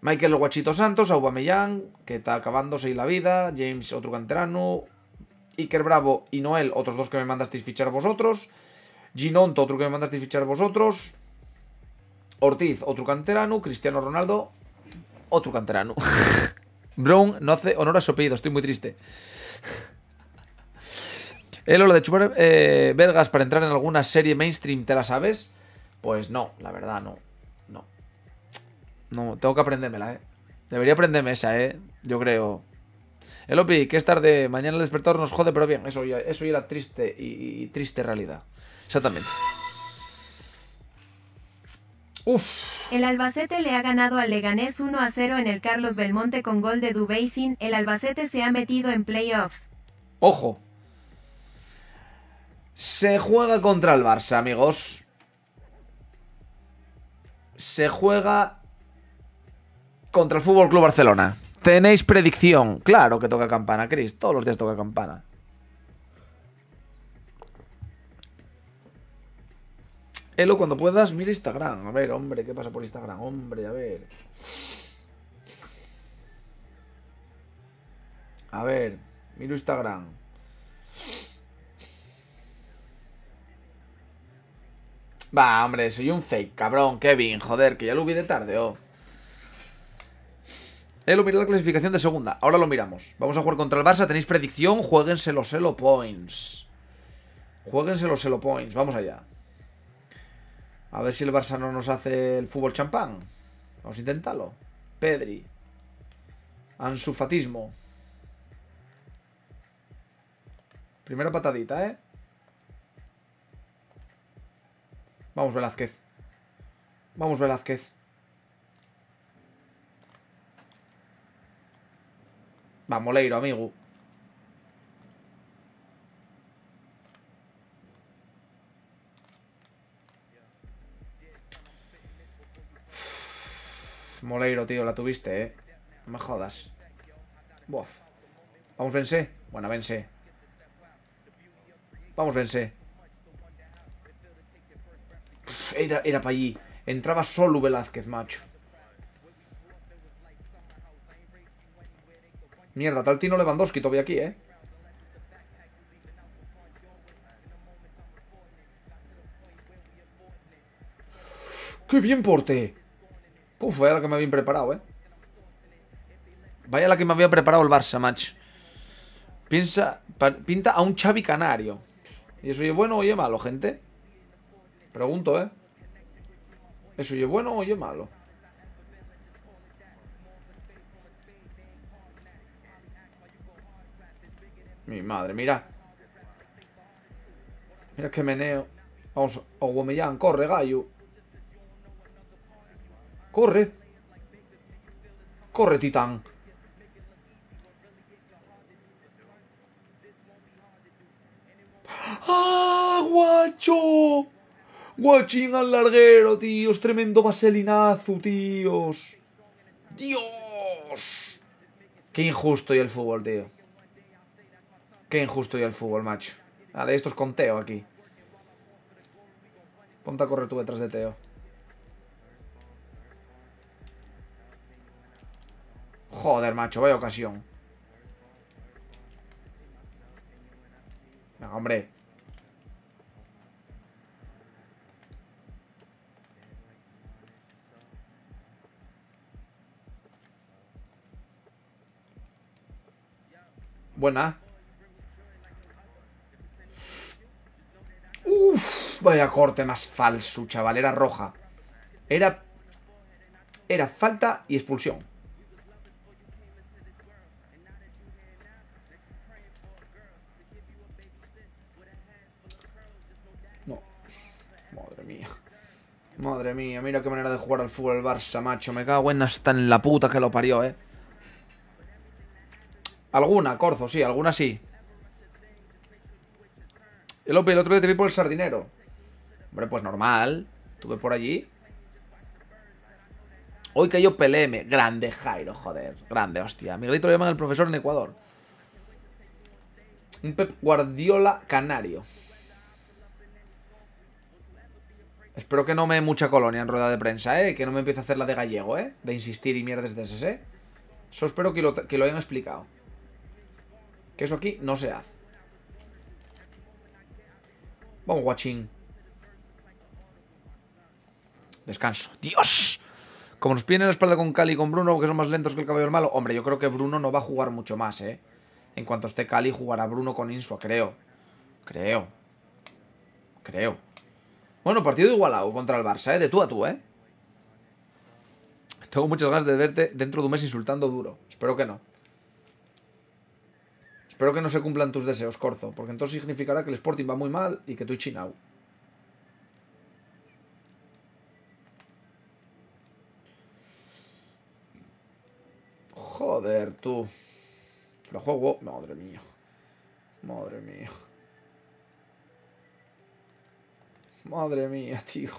Michael Guachito Santos, Aubameyang, que está acabándose la vida. James, otro canterano. Iker Bravo y Noel, otros dos que me mandasteis fichar vosotros. Ginonto, otro que me mandasteis fichar vosotros. Ortiz, otro canterano. Cristiano Ronaldo, otro canterano. [laughs] Brown no hace honor a su apellido, estoy muy triste. [laughs] El hola de chupar eh, vergas para entrar en alguna serie mainstream, ¿te la sabes? Pues no, la verdad, no. No. No, tengo que aprendérmela, ¿eh? Debería aprenderme esa, ¿eh? Yo creo. Elopi, que es tarde. Mañana el despertador nos jode, pero bien. Eso ya, eso era triste y, triste realidad. Exactamente. Uf. El Albacete le ha ganado al Leganés 1 a 0 en el Carlos Belmonte con gol de Dubaisin. El Albacete se ha metido en playoffs. Ojo. Se juega contra el Barça, amigos se juega contra el Fútbol Club Barcelona. ¿Tenéis predicción? Claro que toca campana, Chris. Todos los días toca campana. Elo, cuando puedas, mira Instagram. A ver, hombre, ¿qué pasa por Instagram? Hombre, a ver. A ver, miro Instagram. Va, hombre, soy un fake, cabrón. Kevin, joder, que ya lo vi de tarde, oh. Él lo la clasificación de segunda. Ahora lo miramos. Vamos a jugar contra el Barça. ¿Tenéis predicción? Jueguense los Elo Points. Jueguense los Elo Points. Vamos allá. A ver si el Barça no nos hace el fútbol champán. Vamos a intentarlo. Pedri. Ansufatismo. Primera patadita, ¿eh? Vamos, Velázquez. Vamos, Velázquez. Vamos, Leiro, amigo. Moleiro, tío, la tuviste, eh. No me jodas. Vamos, vence. Buena, vence. Vamos, vence era, era para allí. Entraba solo Velázquez, macho. Mierda, tal Tino Lewandowski todavía aquí, ¿eh? ¡Qué bien porte! Puf, vaya la que me había preparado, ¿eh? Vaya la que me había preparado el Barça, macho. pinta a un Xavi Canario. Y eso, es bueno, o oye, malo, gente. Pregunto, ¿eh? ¿Eso es bueno o malo? Mi madre, mira. Mira que meneo. Vamos, Aguamellán, corre, gallo. Corre. Corre, titán. ¡Ah, guacho! Watching al larguero, tíos. Tremendo vaselinazo, tíos. Dios. Qué injusto y el fútbol, tío. Qué injusto y el fútbol, macho. Vale, esto es Teo aquí. Ponte a correr tú detrás de Teo. Joder, macho, vaya ocasión. Venga, hombre. Buena. Uf, vaya corte más falso, chaval. Era roja. Era... Era falta y expulsión. No. Madre mía. Madre mía, mira qué manera de jugar al fútbol el Barça, macho. Me cago en hasta en la puta que lo parió, eh. Alguna, Corzo, sí, alguna sí. El, el otro de te vi por el sardinero. Hombre, pues normal. tuve por allí. Hoy cayó PLM. Grande Jairo, joder. Grande, hostia. Miguelito lo llaman el profesor en Ecuador. Un Pep Guardiola canario. Espero que no me mucha colonia en rueda de prensa, ¿eh? Que no me empiece a hacer la de gallego, ¿eh? De insistir y mierdes de ese, ¿eh? Eso espero que lo, que lo hayan explicado. Que eso aquí no se hace. Vamos, guachín. Descanso. ¡Dios! Como nos piden en la espalda con Cali y con Bruno, que son más lentos que el caballo malo. Hombre, yo creo que Bruno no va a jugar mucho más, ¿eh? En cuanto esté Cali, jugará Bruno con Insua, creo. Creo. Creo. Bueno, partido igualado contra el Barça, ¿eh? De tú a tú, ¿eh? Tengo muchas ganas de verte dentro de un mes insultando duro. Espero que no. Espero que no se cumplan tus deseos, Corzo, porque entonces significará que el Sporting va muy mal y que tú chinado Joder, tú. Lo juego. Madre mía. Madre mía. Madre mía, tío.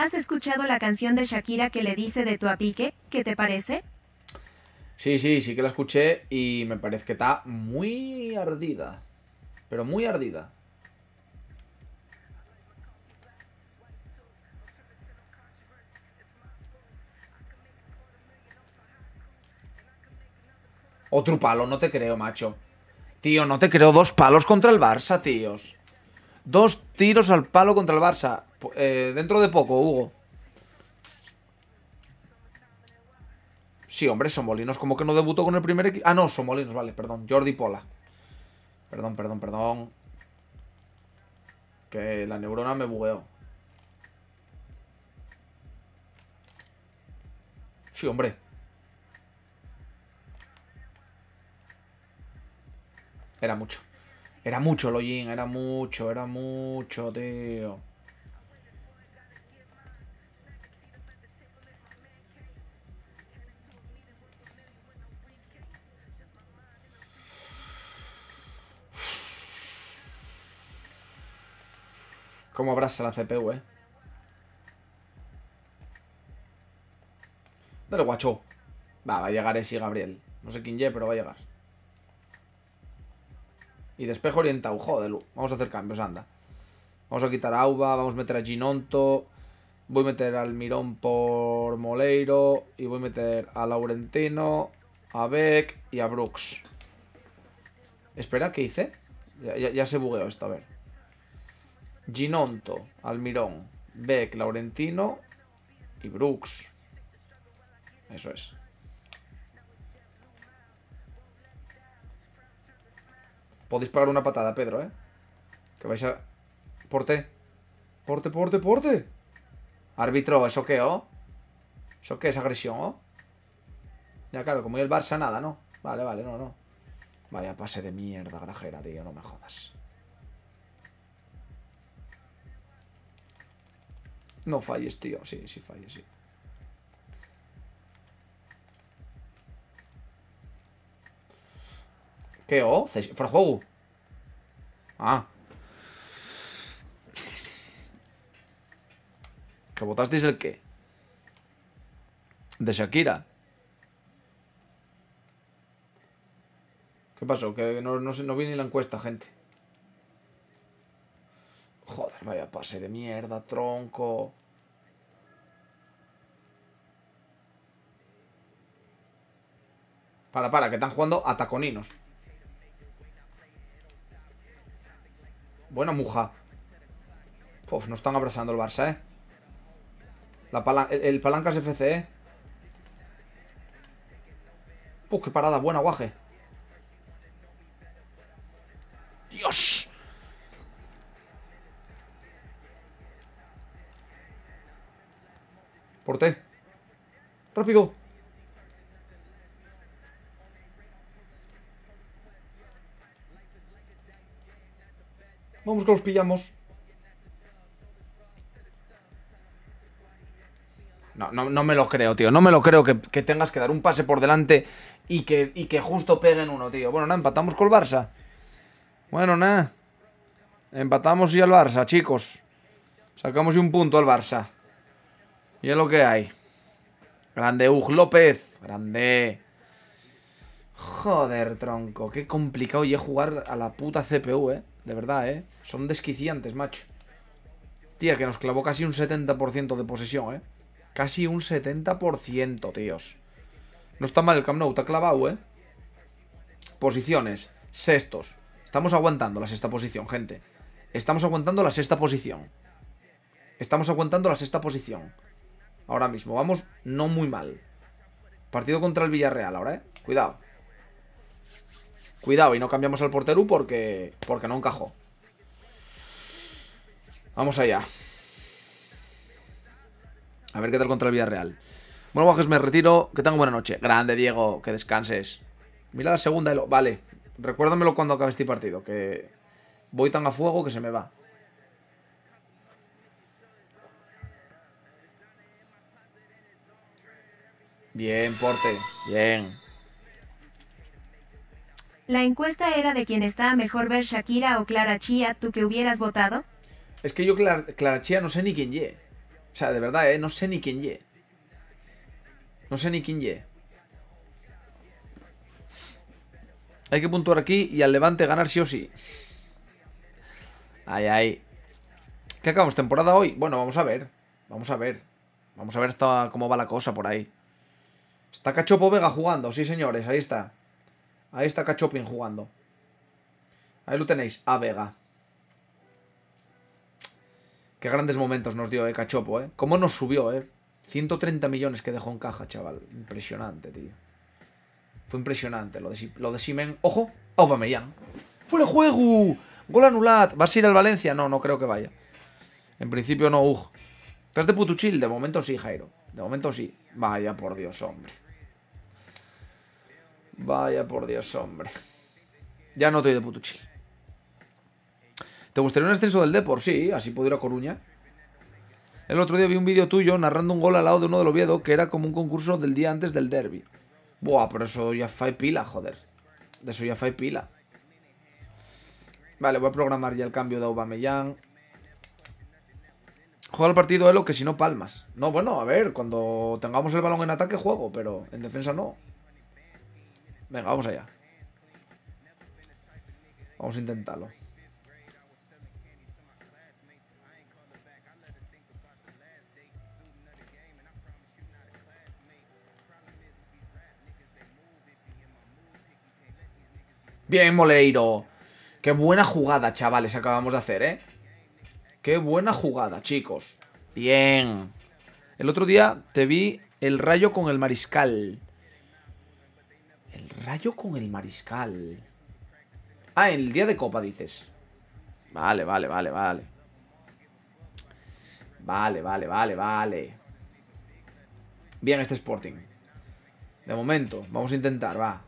¿Has escuchado la canción de Shakira que le dice de tu apique? ¿Qué te parece? Sí, sí, sí que la escuché y me parece que está muy ardida. Pero muy ardida. Otro palo, no te creo, macho. Tío, no te creo. Dos palos contra el Barça, tíos. Dos tiros al palo contra el Barça. Eh, dentro de poco, Hugo. Sí, hombre, Somolinos como que no debutó con el primer equipo. Ah, no, Somolinos, vale, perdón. Jordi Pola. Perdón, perdón, perdón. Que la neurona me bugueó. Sí, hombre. Era mucho. Era mucho, Login. Era mucho, era mucho, tío. Cómo abrasa la CPU, eh. Dale, guacho. Va, va a llegar ese Gabriel. No sé quién llega pero va a llegar. Y despejo orientado. Joder, vamos a hacer cambios, anda. Vamos a quitar a Auba, vamos a meter a Ginonto. Voy a meter al Mirón por Moleiro. Y voy a meter a Laurentino, a Beck y a Brooks. Espera, ¿qué hice? ya se bugueó esto, a ver. Ginonto, Almirón, Beck, Laurentino y Brooks. Eso es. Podéis pagar una patada, Pedro, ¿eh? Que vais a... Porte. Porte, porte, porte. Árbitro, ¿eso qué, oh? ¿Eso qué es agresión, oh? Ya, claro, como el Barça, nada, ¿no? Vale, vale, no, no. Vaya pase de mierda, grajera, tío, no me jodas. No falles, tío. Sí, sí falles, sí. ¿Qué o? Ah. ¿Que votasteis el qué? De Shakira. ¿Qué pasó? Que no, no, no vi ni la encuesta, gente. Joder, vaya pase de mierda, tronco. Para, para, que están jugando a taconinos. Buena muja. Puf, nos están abrazando el Barça, ¿eh? La el, palanca Palancas FC, ¿eh? qué parada, buena guaje. ¡Dios! Porte. ¡Rápido! Vamos que los pillamos. No, no, me lo creo, tío. No me lo creo que, tengas que dar un pase por delante y que, que justo peguen uno, tío. Bueno, nada, empatamos con el Barça. Bueno, nada. Empatamos y al Barça, chicos. Sacamos un punto al Barça. Y es lo que hay. Grande Uj, López. Grande. Joder, tronco. Qué complicado y es jugar a la puta CPU, eh. De verdad, ¿eh? Son desquiciantes, macho. Tía, que nos clavó casi un 70% de posesión, ¿eh? Casi un 70%, tíos. No está mal el Camp Nou, te ha clavado, ¿eh? Posiciones. Sextos. Estamos aguantando la sexta posición, gente. Estamos aguantando la sexta posición. Estamos aguantando la sexta posición. Ahora mismo. Vamos no muy mal. Partido contra el Villarreal ahora, ¿eh? Cuidado. Cuidado, y no cambiamos al portero porque, porque no encajó. Vamos allá. A ver qué tal contra el Villarreal. Bueno, Guajes, me retiro. Que tenga buena noche. Grande, Diego. Que descanses. Mira la segunda. Vale. Recuérdamelo cuando acabe este partido. Que voy tan a fuego que se me va. Bien, Porte. Bien. La encuesta era de quién está mejor ver Shakira o Clara Chía, ¿tú que hubieras votado? Es que yo Clara, Chia no sé ni quién ye. O sea, de verdad, eh, No sé ni quién ye. No sé ni quién ye. Hay que puntuar aquí y al Levante ganar sí o sí. Ay, ay. ¿Qué acabamos? ¿Temporada hoy? Bueno, vamos a ver. Vamos a ver. Vamos a ver cómo va la cosa por ahí. Está Cachopo Vega jugando, sí señores, ahí está. Ahí está Cachopin jugando. Ahí lo tenéis, a Vega. Qué grandes momentos nos dio, eh, Cachopo, eh. Cómo nos subió, eh. 130 millones que dejó en caja, chaval. Impresionante, tío. Fue impresionante lo de, lo de Simen. ¡Ojo! ¡Aubameyang! ¡Fuera juego! ¡Gol anulado! ¿Vas a ir al Valencia? No, no creo que vaya. En principio no, uj. ¿Estás de putuchil? De momento sí, Jairo. De momento sí. Vaya, por Dios, hombre. Vaya por Dios, hombre. Ya no estoy de puto ¿Te gustaría un ascenso del Depor? Sí, así puedo ir a Coruña. El otro día vi un vídeo tuyo narrando un gol al lado de uno de Oviedo que era como un concurso del día antes del derby. Buah, pero eso ya fai pila, joder. De eso ya pila. Vale, voy a programar ya el cambio de Aubameyang. Juega el partido Elo que si no palmas. No, bueno, a ver, cuando tengamos el balón en ataque juego, pero en defensa no. Venga, vamos allá. Vamos a intentarlo. Bien, Moleiro. Qué buena jugada, chavales, acabamos de hacer, ¿eh? Qué buena jugada, chicos. Bien. El otro día te vi el rayo con el mariscal yo con el mariscal? Ah, el día de copa, dices. Vale, vale, vale, vale. Vale, vale, vale, vale. Bien este Sporting. De momento, vamos a intentar, va.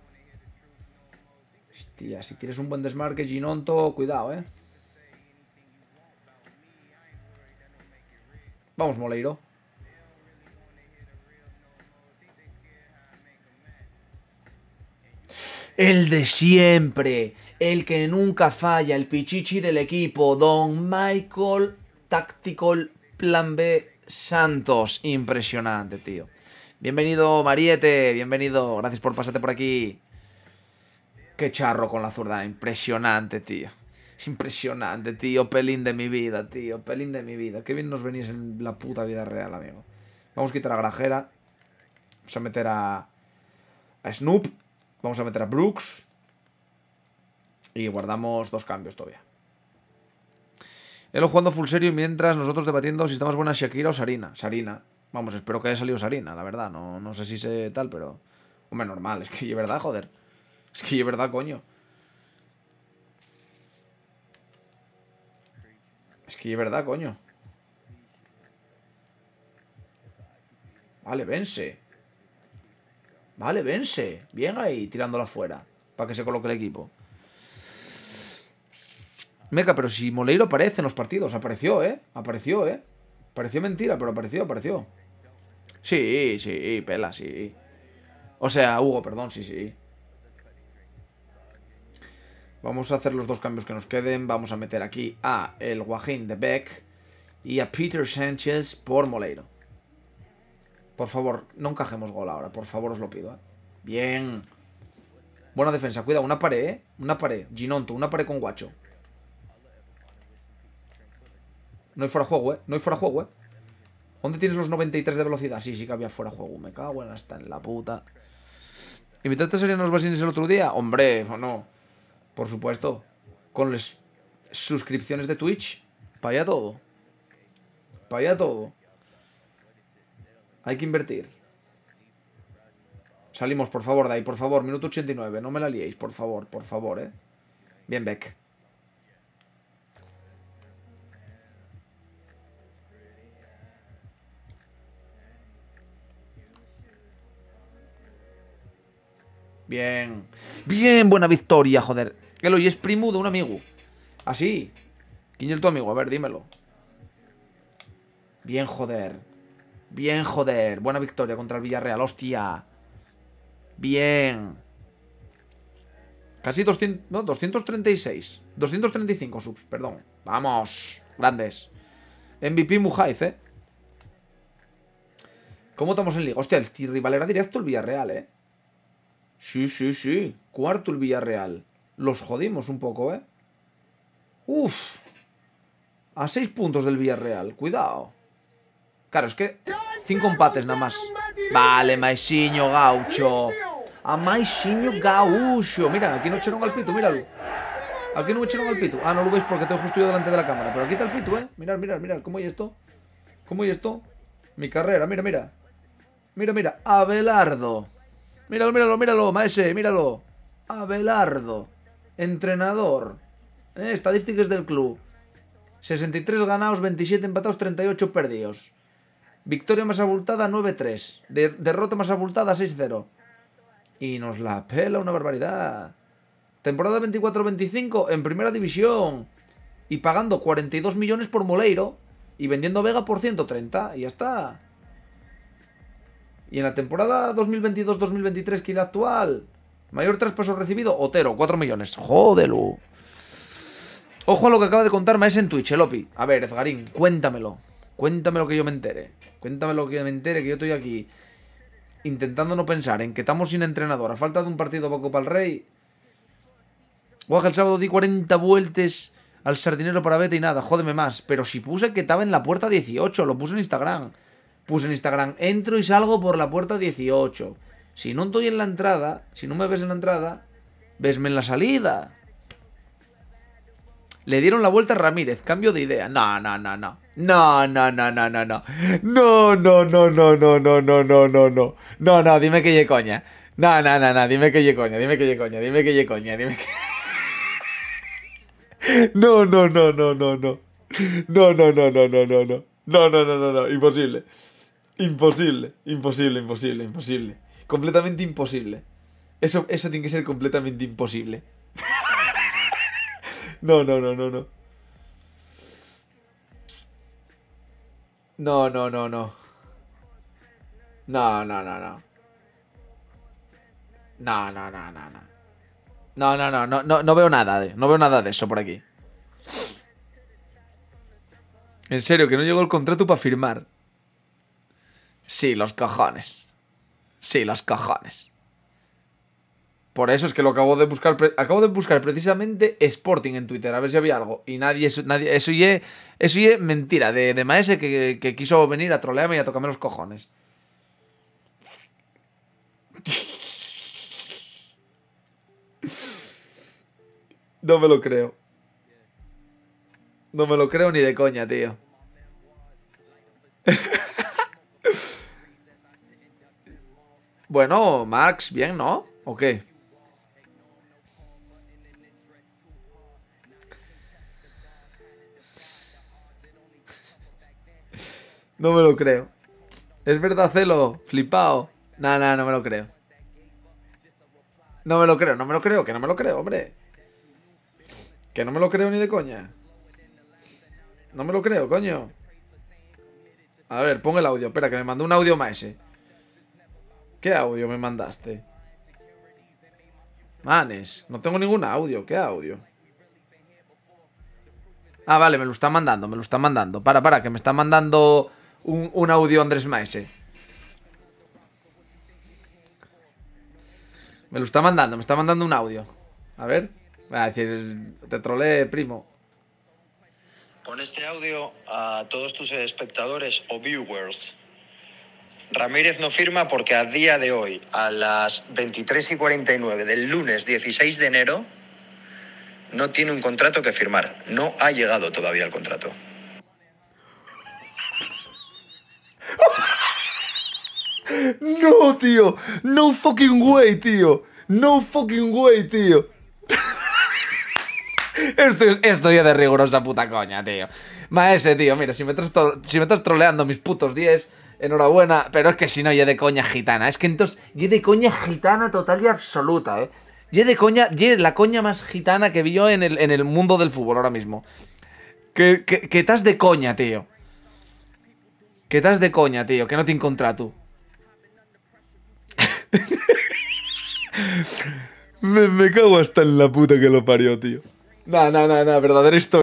Hostia, si tienes un buen desmarque, Ginonto, cuidado, eh. Vamos, Moleiro. el de siempre, el que nunca falla, el pichichi del equipo, Don Michael Tactical Plan B Santos. Impresionante, tío. Bienvenido, Mariete, bienvenido. Gracias por pasarte por aquí. Qué charro con la zurda, impresionante, tío. Impresionante, tío. Pelín de mi vida, tío. Pelín de mi vida. Qué bien nos venís en la puta vida real, amigo. Vamos a quitar a Grajera. Vamos a meter a... A Snoop. Vamos a meter a Brooks. Y guardamos dos cambios todavía. Elo jugando full serio mientras nosotros debatiendo si estamos buenas buena Shakira o Sarina. Sarina. Vamos, espero que haya salido Sarina, la verdad. No, no sé si sé tal, pero... Hombre, normal. Es que es verdad, joder. Es que es verdad, coño. Es que es verdad, coño. Vale, vence. Vale, vence. Bien ahí, tirándola afuera Para que se coloque el equipo. Meca, pero si Moleiro aparece en los partidos. Apareció, ¿eh? Apareció, ¿eh? Pareció mentira, pero apareció, apareció. Sí, sí, pela, sí. O sea, Hugo, perdón, sí, sí. Vamos a hacer los dos cambios que nos queden. Vamos a meter aquí a el Guajín de Beck y a Peter Sánchez por Moleiro. Por favor, no encajemos gol ahora. Por favor, os lo pido. ¿eh? Bien. Buena defensa. Cuidado, una pared, ¿eh? Una pared. Ginonto, una pared con guacho. No hay fuera juego, ¿eh? No hay fuera juego, ¿eh? ¿Dónde tienes los 93 de velocidad? Sí, sí que había fuera juego. Me cago en hasta en la puta. ¿Invitaste a salir los basines el otro día? Hombre, o no. Por supuesto. Con las suscripciones de Twitch. Para allá todo. Para allá todo. Hay que invertir. Salimos, por favor, de ahí, por favor. Minuto 89, no me la liéis, por favor, por favor, ¿eh? Bien, Beck. Bien. Bien, buena victoria, joder. y es primo de un amigo. Así. ¿Ah, ¿Quién es tu amigo? A ver, dímelo. Bien, joder. Bien, joder. Buena victoria contra el Villarreal. Hostia. Bien. Casi 200... No, 236. 235 subs, perdón. Vamos. Grandes. MVP Mujaiz, ¿eh? ¿Cómo estamos en liga? Hostia, el rival era directo el Villarreal, ¿eh? Sí, sí, sí. Cuarto el Villarreal. Los jodimos un poco, ¿eh? Uf. A seis puntos del Villarreal. Cuidado. Claro, es que cinco empates nada más. Vale, Maisiño Gaucho. A Maixinho Gaucho. Mira, aquí no echaron al pito, míralo. Aquí no me echaron al pito. Ah, no lo veis porque tengo justo yo delante de la cámara. Pero aquí está el pito, ¿eh? Mirad, mirad, mirad. ¿Cómo hay esto? ¿Cómo hay esto? Mi carrera, mira, mira. Mira, mira. Abelardo. Míralo, míralo, míralo, maese, míralo. Abelardo. Entrenador. Eh, estadísticas del club. 63 ganados, 27 empatados, 38 perdidos. Victoria más abultada 9-3. derrota más abultada 6-0. Y nos la pela una barbaridad. Temporada 24-25 en primera división. Y pagando 42 millones por Moleiro. Y vendiendo Vega por 130. Y ya está. Y en la temporada 2022-2023 que es la actual. Mayor traspaso recibido, Otero, 4 millones. Jódelo. Ojo a lo que acaba de contar Maes en Twitch, Lopi. A ver, Edgarín, cuéntamelo. Cuéntame lo que yo me entere. Cuéntame lo que yo me entere, que yo estoy aquí intentando no pensar en que estamos sin entrenador. A falta de un partido poco para el Rey. Guaja, el sábado di 40 vueltas al sardinero para Beta y nada, jódeme más. Pero si puse que estaba en la puerta 18, lo puse en Instagram. Puse en Instagram, entro y salgo por la puerta 18. Si no estoy en la entrada, si no me ves en la entrada, vesme en la salida. Le dieron la vuelta a Ramírez, cambio de idea. No, no, no, no. No, no, no, no, no, no. No, no, no, no, no, no, no, no, no, no. No, no, dime que ye coña. No, no, no, no, dime que ye coña, dime que ye coña, dime que ye coña, dime que. No, no, no, no, no, no. No, no, no, no, no, no, no. No, no, no, no, no. Imposible. Imposible. Imposible, imposible, imposible. Completamente imposible. Eso, eso tiene que ser completamente imposible. No, no, no, no, no. No, no, no, no. No, no, no, no. No, no, no, no, no. No, no, no, no, no, veo nada de, no veo nada de eso por aquí. En serio, que no llegó el contrato para firmar. Sí, los cojones. Sí, los cojones. Por eso es que lo acabo de buscar. Acabo de buscar precisamente Sporting en Twitter, a ver si había algo. Y nadie, eso, nadie, eso y es mentira de, de Maese que, que, quiso venir a trolearme y a tocarme los cojones. No me lo creo. No me lo creo ni de coña, tío. [laughs] bueno, Max, bien, ¿no? ¿O qué? No me lo creo. ¿Es verdad, Celo? Flipao. Nah nah, no me lo creo. No me lo creo, no me lo creo, que no me lo creo, hombre. Que no me lo creo ni de coña. No me lo creo, coño. A ver, pon el audio. Espera, que me mandó un audio más. ¿Qué audio me mandaste? Manes, no tengo ningún audio. ¿Qué audio? Ah, vale, me lo está mandando, me lo está mandando. Para, para, que me está mandando un, audio Andrés Maese. Me lo está mandando, me está mandando un audio. A ver, a decir, te trolé, primo. Con este audio a todos tus espectadores o viewers. Ramírez no firma porque a día de hoy, a las 23 y 49 del lunes 16 de enero, no tiene un contrato que firmar. No ha llegado todavía el contrato. No, tío. No fucking way, tío. No fucking way, tío. Esto, esto ya de rigurosa puta coña, tío. Maese, tío, mira, si me, estás si me troleando mis putos 10, enhorabuena. Pero es que si no, ya de coña gitana. Es que entonces, ya de coña gitana total y absoluta, eh. Ya de coña, ya la coña más gitana que vi en el, en el mundo del fútbol ahora mismo. Que, que estás de coña, tío. ¿Qué das de coña, tío, que no te encontrá tú. [laughs] me, cago hasta en la puta que lo parió, tío. Nah, nah, nah, nah, verdadera historia.